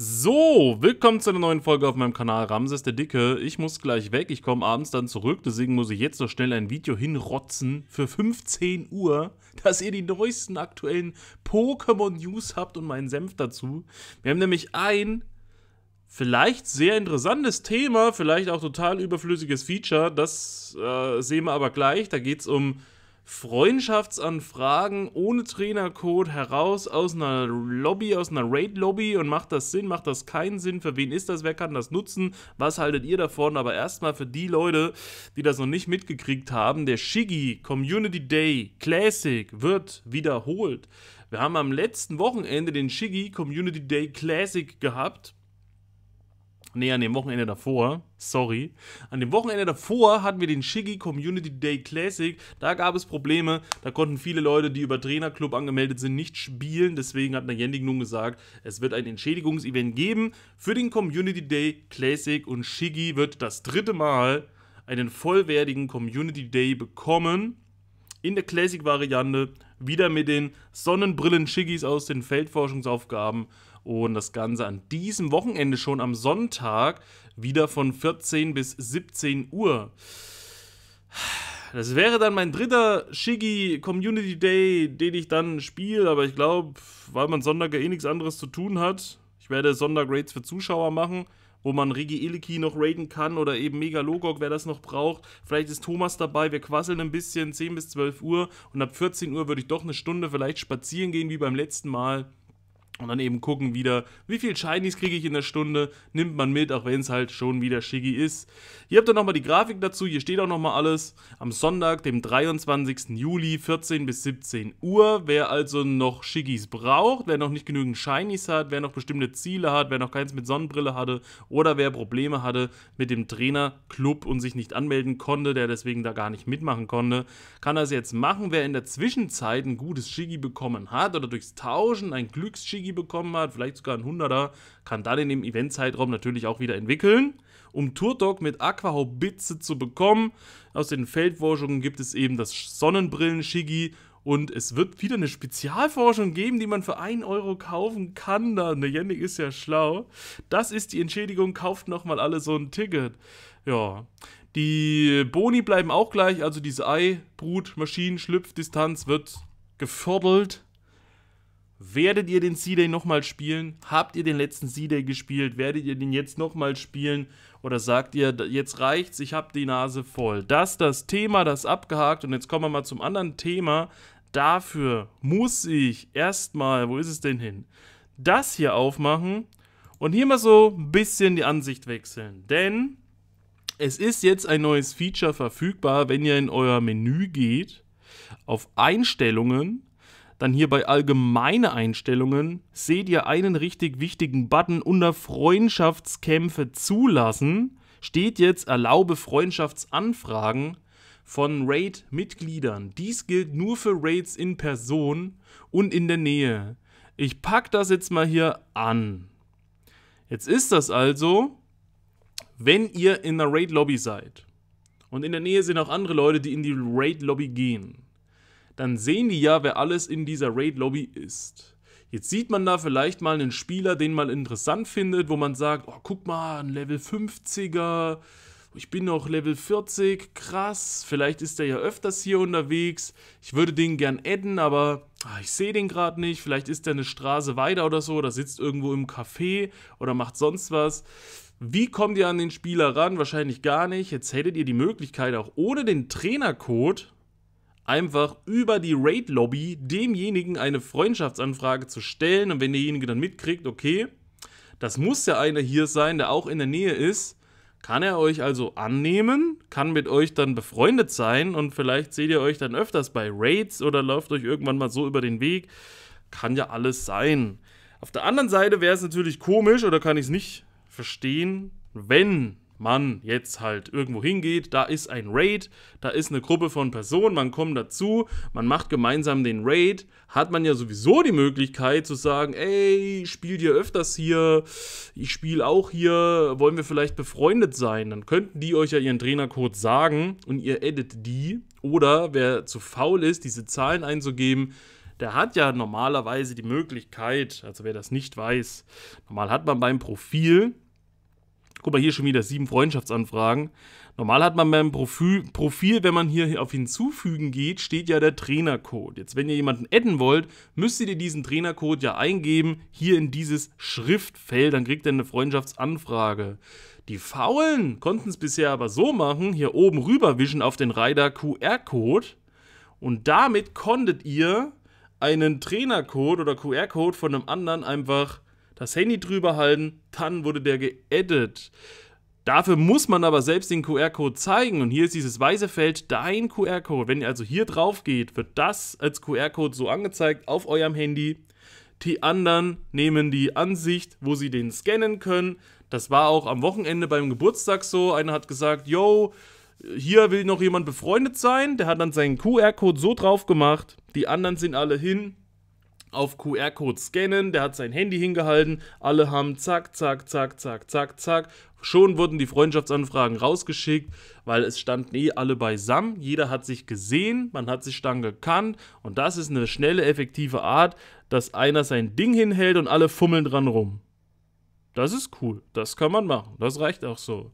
So, willkommen zu einer neuen Folge auf meinem Kanal Ramses der Dicke. Ich muss gleich weg, ich komme abends dann zurück, deswegen muss ich jetzt noch schnell ein Video hinrotzen für 15 Uhr, dass ihr die neuesten aktuellen Pokémon-News habt und meinen Senf dazu. Wir haben nämlich ein vielleicht sehr interessantes Thema, vielleicht auch total überflüssiges Feature, das äh, sehen wir aber gleich. Da geht es um Freundschaftsanfragen ohne Trainercode heraus aus einer Lobby, aus einer Raid-Lobby und macht das Sinn, macht das keinen Sinn, für wen ist das, wer kann das nutzen, was haltet ihr davon, aber erstmal für die Leute, die das noch nicht mitgekriegt haben, der Shiggy Community Day Classic wird wiederholt. Wir haben am letzten Wochenende den Shiggy Community Day Classic gehabt nee, an dem Wochenende davor, sorry, an dem Wochenende davor hatten wir den Shiggy Community Day Classic. Da gab es Probleme, da konnten viele Leute, die über Trainerclub angemeldet sind, nicht spielen. Deswegen hat Najendik nun gesagt, es wird ein Entschädigungsevent geben für den Community Day Classic und Shiggy wird das dritte Mal einen vollwertigen Community Day bekommen. In der Classic-Variante wieder mit den sonnenbrillen shiggys aus den Feldforschungsaufgaben und das Ganze an diesem Wochenende schon am Sonntag wieder von 14 bis 17 Uhr. Das wäre dann mein dritter Shiggy Community Day, den ich dann spiele, aber ich glaube, weil man Sonntag ja eh nichts anderes zu tun hat, ich werde Sonntag Raids für Zuschauer machen, wo man Rigi Iliki noch raiden kann oder eben Megalogog, wer das noch braucht. Vielleicht ist Thomas dabei, wir quasseln ein bisschen, 10 bis 12 Uhr und ab 14 Uhr würde ich doch eine Stunde vielleicht spazieren gehen, wie beim letzten Mal. Und dann eben gucken wieder, wie viel Shinies kriege ich in der Stunde, nimmt man mit, auch wenn es halt schon wieder Shiggy ist. Hier habt ihr nochmal die Grafik dazu, hier steht auch nochmal alles. Am Sonntag, dem 23. Juli, 14 bis 17 Uhr. Wer also noch Shiggys braucht, wer noch nicht genügend Shinies hat, wer noch bestimmte Ziele hat, wer noch keins mit Sonnenbrille hatte oder wer Probleme hatte mit dem Trainerclub und sich nicht anmelden konnte, der deswegen da gar nicht mitmachen konnte, kann das jetzt machen. Wer in der Zwischenzeit ein gutes Shiggy bekommen hat oder durchs Tauschen ein Glücks-Shiggy Goldpiggy bekommen hat, vielleicht sogar ein Hunderter, kann dann in dem Eventzeitraum natürlich auch wieder entwickeln. Um Turtok mit Aquahaubitze zu bekommen, aus den Feldforschungen gibt es eben das Sonnenbrillen-Shiggy und es wird wieder eine Spezialforschung geben, die man für 1 Euro kaufen kann. Da, der Yannick ist ja schlau. Das ist die Entschädigung, kauft nochmal alle so ein Ticket. Ja. Die Boni bleiben auch gleich, also diese Ei, Brut, Maschinen, Schlüpfdistanz wird gefördert. Werdet ihr den C-Day nochmal spielen? Habt ihr den letzten C-Day gespielt? Werdet ihr den jetzt nochmal spielen? Oder sagt ihr, jetzt reicht's, ich hab die Nase voll? Das, das Thema, das abgehakt. Und jetzt kommen wir mal zum anderen Thema. Dafür muss ich erstmal, wo ist es denn hin? Das hier aufmachen und hier mal so ein bisschen die Ansicht wechseln. Denn es ist jetzt ein neues Feature verfügbar, wenn ihr in euer Menü geht, auf Einstellungen dann hier bei allgemeine Einstellungen seht ihr einen richtig wichtigen Button unter Freundschaftskämpfe zulassen. Steht jetzt erlaube Freundschaftsanfragen von Raid-Mitgliedern. Dies gilt nur für Raids in Person und in der Nähe. Ich packe das jetzt mal hier an. Jetzt ist das also, wenn ihr in der Raid-Lobby seid und in der Nähe sind auch andere Leute, die in die Raid-Lobby gehen dann sehen die ja, wer alles in dieser Raid-Lobby ist. Jetzt sieht man da vielleicht mal einen Spieler, den man interessant findet, wo man sagt, oh, guck mal, ein Level 50er, ich bin noch Level 40, krass, vielleicht ist er ja öfters hier unterwegs, ich würde den gern adden, aber ah, ich sehe den gerade nicht, vielleicht ist er eine Straße weiter oder so, oder sitzt irgendwo im Café oder macht sonst was. Wie kommt ihr an den Spieler ran? Wahrscheinlich gar nicht. Jetzt hättet ihr die Möglichkeit, auch ohne den Trainercode einfach über die Raid-Lobby demjenigen eine Freundschaftsanfrage zu stellen. Und wenn derjenige dann mitkriegt, okay, das muss ja einer hier sein, der auch in der Nähe ist, kann er euch also annehmen, kann mit euch dann befreundet sein und vielleicht seht ihr euch dann öfters bei Raids oder läuft euch irgendwann mal so über den Weg. Kann ja alles sein. Auf der anderen Seite wäre es natürlich komisch oder kann ich es nicht verstehen, wenn man jetzt halt irgendwo hingeht, da ist ein Raid, da ist eine Gruppe von Personen, man kommt dazu, man macht gemeinsam den Raid, hat man ja sowieso die Möglichkeit zu sagen, ey, spielt ihr öfters hier, ich spiele auch hier, wollen wir vielleicht befreundet sein? Dann könnten die euch ja ihren Trainercode sagen und ihr edit die. Oder wer zu faul ist, diese Zahlen einzugeben, der hat ja normalerweise die Möglichkeit, also wer das nicht weiß, normal hat man beim Profil Guck mal, hier schon wieder sieben Freundschaftsanfragen. Normal hat man beim Profil, Profil, wenn man hier auf Hinzufügen geht, steht ja der Trainercode. Jetzt, wenn ihr jemanden adden wollt, müsst ihr diesen Trainercode ja eingeben, hier in dieses Schriftfeld, dann kriegt ihr eine Freundschaftsanfrage. Die Faulen konnten es bisher aber so machen, hier oben rüberwischen auf den Reiter QR-Code und damit konntet ihr einen Trainercode oder QR-Code von einem anderen einfach das Handy drüber halten, dann wurde der geedit. Dafür muss man aber selbst den QR-Code zeigen und hier ist dieses weiße Feld dein QR-Code. Wenn ihr also hier drauf geht, wird das als QR-Code so angezeigt auf eurem Handy. Die anderen nehmen die Ansicht, wo sie den scannen können. Das war auch am Wochenende beim Geburtstag so. Einer hat gesagt, yo, hier will noch jemand befreundet sein. Der hat dann seinen QR-Code so drauf gemacht. Die anderen sind alle hin, auf QR-Code scannen, der hat sein Handy hingehalten, alle haben zack, zack, zack, zack, zack, zack. Schon wurden die Freundschaftsanfragen rausgeschickt, weil es standen eh alle beisammen, jeder hat sich gesehen, man hat sich dann gekannt und das ist eine schnelle, effektive Art, dass einer sein Ding hinhält und alle fummeln dran rum. Das ist cool, das kann man machen, das reicht auch so.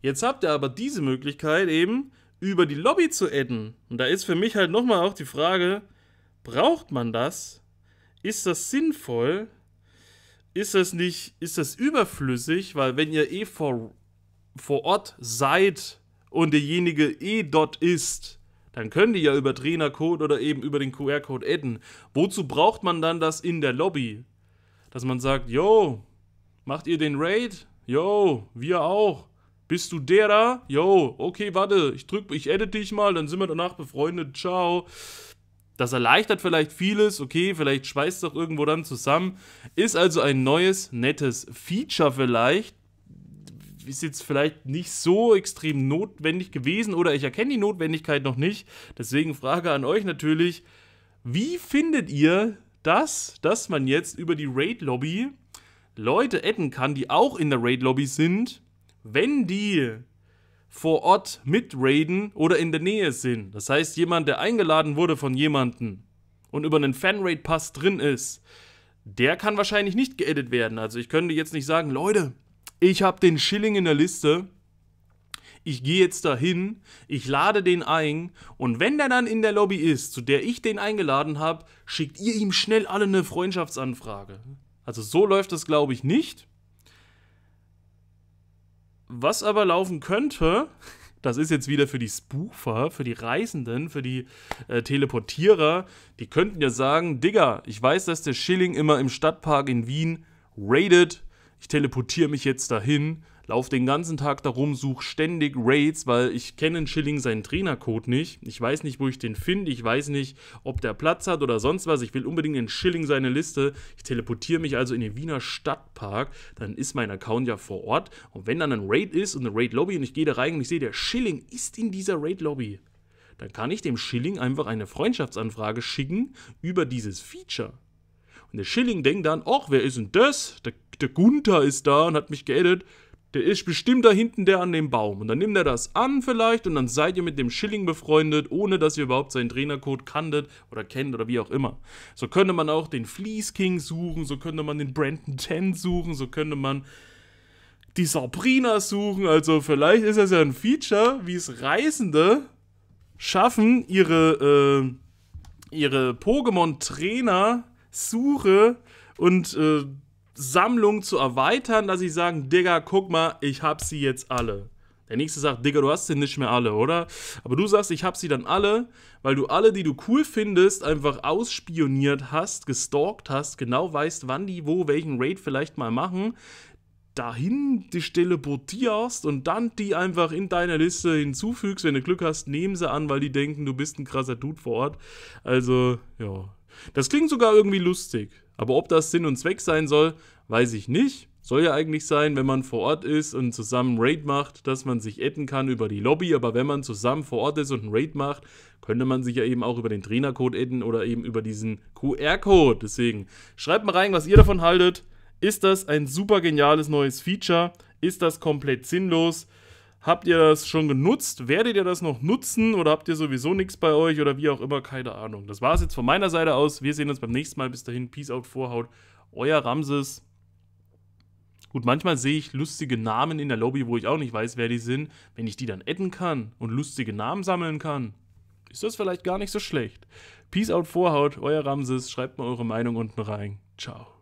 Jetzt habt ihr aber diese Möglichkeit eben über die Lobby zu adden. Und da ist für mich halt nochmal auch die Frage, braucht man das? Ist das sinnvoll? Ist das nicht, ist das überflüssig? Weil wenn ihr eh vor, vor Ort seid und derjenige eh dort ist, dann könnt ihr ja über Trainercode oder eben über den QR-Code adden. Wozu braucht man dann das in der Lobby? Dass man sagt, yo, macht ihr den Raid? Yo, wir auch. Bist du der da? Yo, okay, warte, ich drück, ich edit dich mal, dann sind wir danach befreundet. Ciao. Das erleichtert vielleicht vieles, okay, vielleicht schweißt es doch irgendwo dann zusammen. Ist also ein neues, nettes Feature vielleicht. Ist jetzt vielleicht nicht so extrem notwendig gewesen oder ich erkenne die Notwendigkeit noch nicht. Deswegen Frage an euch natürlich, wie findet ihr das, dass man jetzt über die Raid-Lobby Leute adden kann, die auch in der Raid-Lobby sind, wenn die vor Ort mit raiden oder in der Nähe sind. Das heißt, jemand, der eingeladen wurde von jemandem und über einen Fanraid-Pass drin ist, der kann wahrscheinlich nicht geedit werden. Also ich könnte jetzt nicht sagen, Leute, ich habe den Schilling in der Liste, ich gehe jetzt dahin, ich lade den ein und wenn der dann in der Lobby ist, zu der ich den eingeladen habe, schickt ihr ihm schnell alle eine Freundschaftsanfrage. Also so läuft das, glaube ich, nicht. Was aber laufen könnte, das ist jetzt wieder für die Spoofer, für die Reisenden, für die äh, Teleportierer. Die könnten ja sagen, Digga, ich weiß, dass der Schilling immer im Stadtpark in Wien raided, Ich teleportiere mich jetzt dahin laufe den ganzen Tag darum, suche ständig Raids, weil ich kenne Schilling seinen Trainercode nicht. Ich weiß nicht, wo ich den finde. Ich weiß nicht, ob der Platz hat oder sonst was. Ich will unbedingt in Schilling seine Liste. Ich teleportiere mich also in den Wiener Stadtpark. Dann ist mein Account ja vor Ort. Und wenn dann ein Raid ist und eine Raid-Lobby und ich gehe da rein und ich sehe, der Schilling ist in dieser Raid-Lobby, dann kann ich dem Schilling einfach eine Freundschaftsanfrage schicken über dieses Feature. Und der Schilling denkt dann, ach, wer ist denn das? Der, der Gunther ist da und hat mich geedet. Der ist bestimmt da hinten der an dem Baum. Und dann nimmt er das an vielleicht und dann seid ihr mit dem Schilling befreundet, ohne dass ihr überhaupt seinen Trainercode kanntet oder kennt oder wie auch immer. So könnte man auch den Fleece King suchen, so könnte man den Brandon Ten suchen, so könnte man die Sabrina suchen. Also vielleicht ist das ja ein Feature, wie es Reisende schaffen, ihre, äh, ihre Pokémon-Trainer-Suche und äh, Sammlung zu erweitern, dass ich sagen, Digga, guck mal, ich hab sie jetzt alle. Der nächste sagt, Digga, du hast sie nicht mehr alle, oder? Aber du sagst, ich hab sie dann alle, weil du alle, die du cool findest, einfach ausspioniert hast, gestalkt hast, genau weißt, wann die wo welchen Raid vielleicht mal machen, dahin dich teleportierst und dann die einfach in deiner Liste hinzufügst. Wenn du Glück hast, nehmen sie an, weil die denken, du bist ein krasser Dude vor Ort. Also, ja. Das klingt sogar irgendwie lustig. Aber ob das Sinn und Zweck sein soll, weiß ich nicht. Soll ja eigentlich sein, wenn man vor Ort ist und zusammen Raid macht, dass man sich etten kann über die Lobby. Aber wenn man zusammen vor Ort ist und ein Raid macht, könnte man sich ja eben auch über den Trainercode etten oder eben über diesen QR-Code. Deswegen schreibt mal rein, was ihr davon haltet. Ist das ein super geniales neues Feature? Ist das komplett sinnlos? Habt ihr das schon genutzt? Werdet ihr das noch nutzen oder habt ihr sowieso nichts bei euch oder wie auch immer? Keine Ahnung. Das war es jetzt von meiner Seite aus. Wir sehen uns beim nächsten Mal. Bis dahin, Peace out, Vorhaut. Euer Ramses. Gut, manchmal sehe ich lustige Namen in der Lobby, wo ich auch nicht weiß, wer die sind. Wenn ich die dann adden kann und lustige Namen sammeln kann, ist das vielleicht gar nicht so schlecht. Peace out, Vorhaut. Euer Ramses. Schreibt mal eure Meinung unten rein. Ciao.